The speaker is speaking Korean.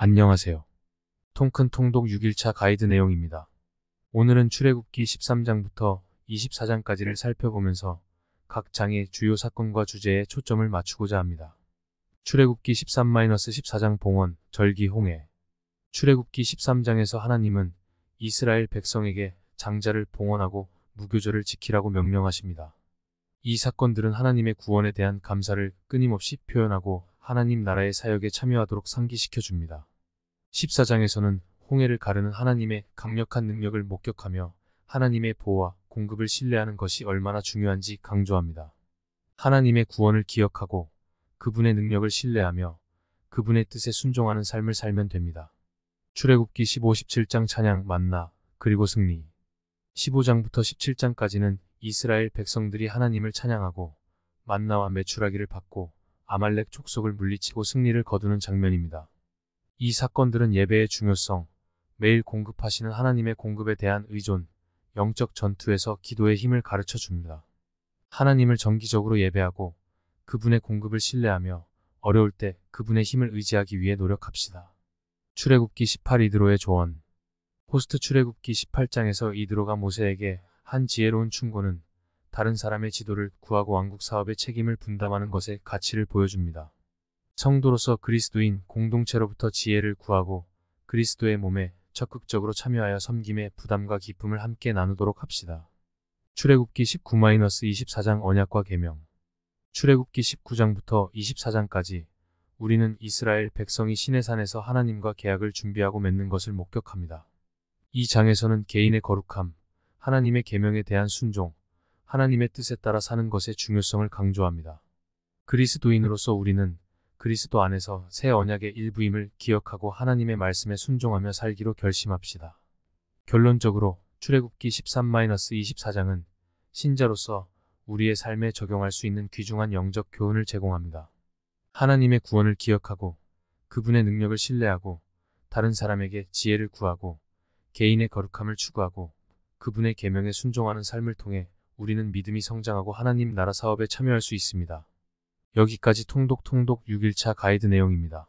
안녕하세요. 통큰 통독 6일차 가이드 내용입니다. 오늘은 출애굽기 13장부터 24장까지를 살펴보면서 각 장의 주요 사건과 주제에 초점을 맞추고자 합니다. 출애굽기 13-14장 봉헌, 절기 홍해 출애굽기 13장에서 하나님은 이스라엘 백성에게 장자를 봉헌하고 무교절을 지키라고 명령하십니다. 이 사건들은 하나님의 구원에 대한 감사를 끊임없이 표현하고 하나님 나라의 사역에 참여하도록 상기시켜 줍니다. 14장에서는 홍해를 가르는 하나님의 강력한 능력을 목격하며 하나님의 보호와 공급을 신뢰하는 것이 얼마나 중요한지 강조합니다. 하나님의 구원을 기억하고 그분의 능력을 신뢰하며 그분의 뜻에 순종하는 삶을 살면 됩니다. 출애굽기 15, 17장 찬양 만나 그리고 승리 15장부터 17장까지는 이스라엘 백성들이 하나님을 찬양하고 만나와 매출하기를 받고 아말렉 족속을 물리치고 승리를 거두는 장면입니다. 이 사건들은 예배의 중요성, 매일 공급하시는 하나님의 공급에 대한 의존, 영적 전투에서 기도의 힘을 가르쳐 줍니다. 하나님을 정기적으로 예배하고 그분의 공급을 신뢰하며 어려울 때 그분의 힘을 의지하기 위해 노력합시다. 출애굽기 18 이드로의 조언 포스트 출애굽기 18장에서 이드로가 모세에게 한 지혜로운 충고는 다른 사람의 지도를 구하고 왕국 사업의 책임을 분담하는 것의 가치를 보여줍니다. 성도로서 그리스도인 공동체로부터 지혜를 구하고 그리스도의 몸에 적극적으로 참여하여 섬김의 부담과 기쁨을 함께 나누도록 합시다. 출애굽기 19-24장 언약과 계명 출애굽기 19장부터 24장까지 우리는 이스라엘 백성이 시내산에서 하나님과 계약을 준비하고 맺는 것을 목격합니다. 이 장에서는 개인의 거룩함, 하나님의 계명에 대한 순종, 하나님의 뜻에 따라 사는 것의 중요성을 강조합니다. 그리스도인으로서 우리는 그리스도 안에서 새 언약의 일부임을 기억하고 하나님의 말씀에 순종하며 살기로 결심합시다. 결론적으로 출애굽기 13-24장은 신자로서 우리의 삶에 적용할 수 있는 귀중한 영적 교훈을 제공합니다. 하나님의 구원을 기억하고 그분의 능력을 신뢰하고 다른 사람에게 지혜를 구하고 개인의 거룩함을 추구하고 그분의 계명에 순종하는 삶을 통해 우리는 믿음이 성장하고 하나님 나라 사업에 참여할 수 있습니다. 여기까지 통독통독 6일차 가이드 내용입니다.